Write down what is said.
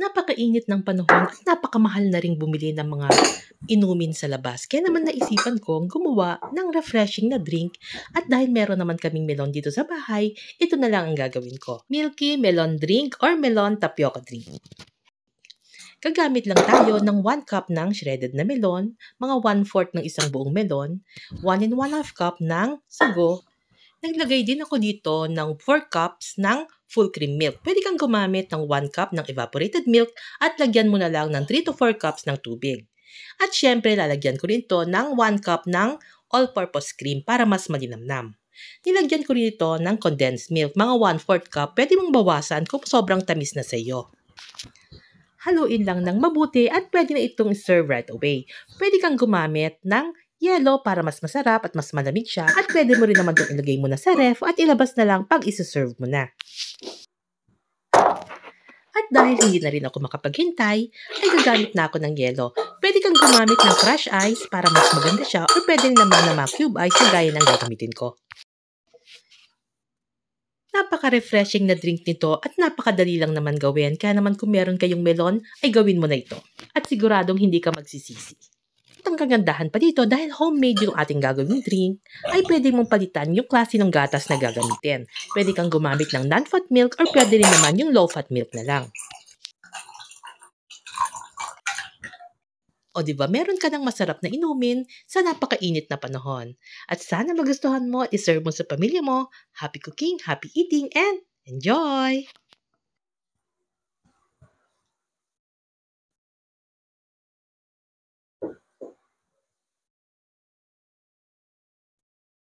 napakainit ng panahon at napakamahal na ring bumili ng mga inumin sa labas. Kaya naman naisipan kong gumawa ng refreshing na drink at dahil meron naman kaming melon dito sa bahay, ito na lang ang gagawin ko. Milky melon drink or melon tapioca drink. Gagamit lang tayo ng 1 cup ng shredded na melon, mga 1 4 ng isang buong melon, 1 and 1 half cup ng sago, naglagay din ako dito ng 4 cups ng full cream milk. Pwede kang gumamit ng 1 cup ng evaporated milk at lagyan mo na lang ng 3 to 4 cups ng tubig. At syempre, lalagyan ko rin ito ng 1 cup ng all-purpose cream para mas malinamnam. Nilagyan ko rin ito ng condensed milk, mga 1-4 cup. Pwede mong bawasan kung sobrang tamis na sa iyo. Haluin lang ng mabuti at pwede na itong serve right away. Pwede kang gumamit ng yelo para mas masarap at mas malamig siya at pwede mo rin naman itong ilagay mo na sa ref at ilabas na lang pag isi-serve mo na. At dahil hindi na rin ako makapaghintay, ay gagamit na ako ng yelo. Pwede kang gumamit ng crush ice para mas maganda siya o pwede naman na ma-cube ice na gaya ng gagamitin ko. Napaka-refreshing na drink nito at napakadali lang naman gawin kaya naman kung meron kayong melon ay gawin mo na ito at siguradong hindi ka magsisisi ang kagandahan pa dito dahil homemade yung ating gagawing drink, ay pwede mong palitan yung klase ng gatas na gagamitin. Pwede kang gumamit ng non-fat milk or pwede rin naman yung low-fat milk na lang. O di ba, meron ka ng masarap na inumin sa napakainit na panahon. At sana magustuhan mo at iserve mo sa pamilya mo. Happy cooking, happy eating, and enjoy!